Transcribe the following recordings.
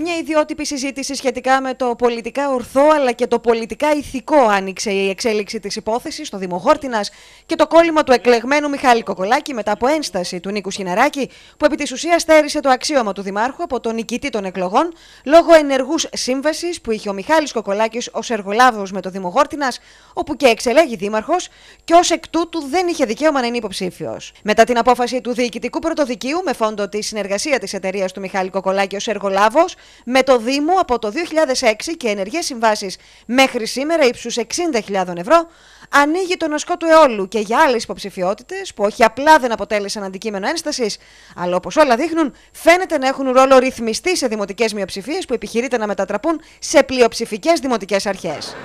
Μια ιδιότυπη συζήτηση σχετικά με το πολιτικά ορθό αλλά και το πολιτικά ηθικό άνοιξε η εξέλιξη της υπόθεσης στο Δήμο Χόρτινας και το κόλλημα του εκλεγμένου Μιχάλη Κοκολάκη μετά από ένσταση του Νίκου Σιναράκη, που επί της ουσίας στέρισε το αξίωμα του Δημάρχου από τον νικητή των εκλογών λόγω ενεργούς σύμβασης που είχε ο Μιχάλης Κοκολάκης ως εργολάβος με το Δήμο Χόρτινας, όπου και εξελέγει Δήμαρχος και ως εκ τούτου δεν είχε δικαίωμα να είναι υποψήφιος. Μετά την απόφαση του Διοικητικού Πρωτοδικείου με φόντο τη συνεργασία της εταιρείας του Μιχάλη Κοκολάκη ως εργολάβος με το Δήμο από το 2006 και ενεργές συμβάσεις μέχρι σήμερα ύψους 60.000 ευρώ, ανοίγει τον ασκό του αιώλου και για άλλες υποψηφιότητες που όχι απλά δεν αποτέλεσαν αντικείμενο ένστασης, αλλά όπως όλα δείχνουν φαίνεται να έχουν ρόλο ρυθμιστή σε δημοτικές μειοψηφίες που επιχειρείται να μετατραπούν σε πλειοψηφικές δημοτικές αρχές.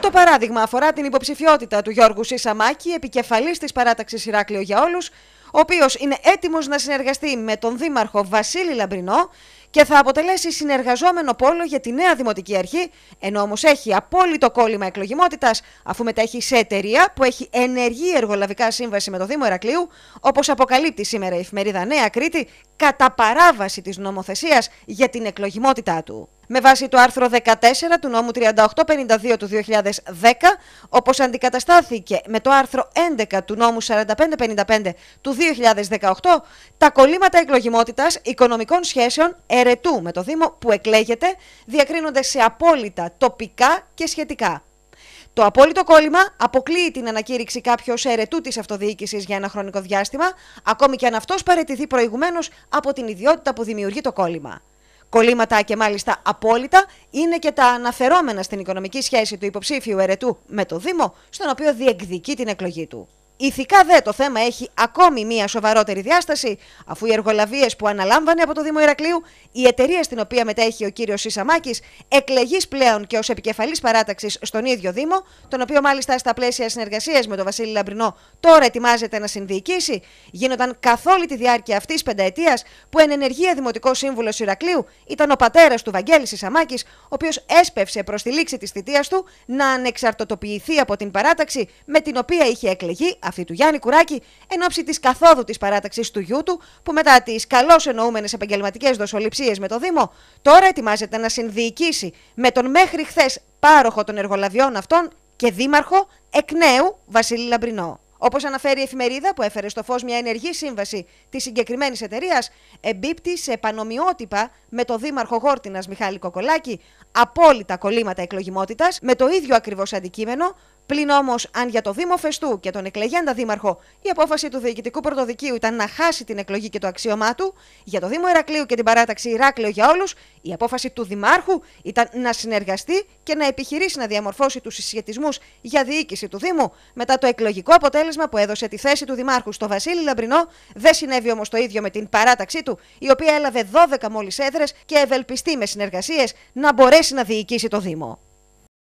Το παράδειγμα αφορά την υποψηφιότητα του Γιώργου Σισαμάκη, επικεφαλής της παράταξης Ηράκλειο για όλους, ο οποίος είναι έτοιμος να συνεργαστεί με τον Δήμαρχο Βασίλη Λαμπρινό και θα αποτελέσει συνεργαζόμενο πόλο για τη νέα Δημοτική Αρχή, ενώ όμως έχει απόλυτο κόλλημα εκλογιμότητας, αφού μετέχει σε εταιρεία που έχει ενεργή εργολαβικά σύμβαση με το Δήμο Ερακλείου, όπως αποκαλύπτει σήμερα η εφημερίδα Νέα Κρήτη, κατά παράβαση της νομοθεσίας για την εκλογιμότητά του. Με βάση το άρθρο 14 του νόμου 3852 του 2010, όπως αντικαταστάθηκε με το άρθρο 11 του νόμου 4555 του 2018, τα κολλήματα εκλογιμότητας οικονομικών σχέσεων Ερετού με το Δήμο που εκλέγεται διακρίνονται σε απόλυτα τοπικά και σχετικά. Το απόλυτο κόλλημα αποκλείει την ανακήρυξη κάποιου ερετού της αυτοδιοίκησης για ένα χρονικό διάστημα, ακόμη και αν αυτός παρετηθεί προηγουμένως από την ιδιότητα που δημιουργεί το κόλλημα. Κολλήματα και μάλιστα απόλυτα είναι και τα αναφερόμενα στην οικονομική σχέση του υποψήφιου ερετού με το Δήμο, στον οποίο διεκδικεί την εκλογή του. Ηθικά δε το θέμα έχει ακόμη μία σοβαρότερη διάσταση, αφού οι εργολαβίες που αναλάμβανε από το Δήμο Ηρακλείου, η εταιρεία στην οποία μετέχει ο κύριος Σισαμάκης, εκλεγείς πλέον και ως επικεφαλής παράταξης στον ίδιο Δήμο, τον οποίο μάλιστα στα πλαίσια συνεργασίας με τον Βασίλη Λαμπρινό τώρα ετοιμάζεται να συνδιοικήσει, γίνονταν καθ' όλη τη διάρκεια αυτής πενταετίας που εν ενεργεία Δημοτικός Σύμβουλος Ηρακλείου ήταν ο πατέρας του Βαγγέλη Σισαμάκης, ο οποίος έσπευσε προς τη λήξη της θητείας του να ανεξαρτοποιηθεί από την παράταξη με την οποία είχε εκλεγεί αυτή του Γιάννη Κουράκη, εν ώψη της καθόδου της παράταξης του γιού του, που μετά τις καλώς εννοούμενες επαγγελματικές δοσοληψίες με το Δήμο, τώρα ετοιμάζεται να συνδιοικήσει με τον μέχρι χθες πάροχο των εργολαβιών αυτών και δήμαρχο εκ νέου Βασίλη Λαμπρινό. Όπως αναφέρει η εφημερίδα που έφερε στο φως μια ενεργή σύμβαση της συγκεκριμένης εταιρείας, εμπίπτει σε πανομοιότυπα με το δήμαρχο Γόρτινας Μιχάλη Κοκολάκη, απόλυτα κολλήματα εκλογιμότητας, με το ίδιο ακριβώς αντικείμενο, Πλην όμως, αν για το Δήμο Φεστού και τον εκλεγέντα Δήμαρχο η απόφαση του Διοικητικού Πρωτοδικείου ήταν να χάσει την εκλογή και το αξίωμά του, για το Δήμο Ηρακλείου και την παράταξη Ηράκλειο για όλους, η απόφαση του Δημάρχου ήταν να συνεργαστεί και να επιχειρήσει να διαμορφώσει τους συσχετισμούς για διοίκηση του Δήμου μετά το εκλογικό αποτέλεσμα που έδωσε τη θέση του Δημάρχου στο Βασίλη Λαμπρινό. Δεν συνέβη όμως το ίδιο με την παράταξή του, η οποία έλαβε 12 μόλις έδρες και ευελπιστεί με συνεργασίες να μπορέσει να διοικήσει το Δήμο.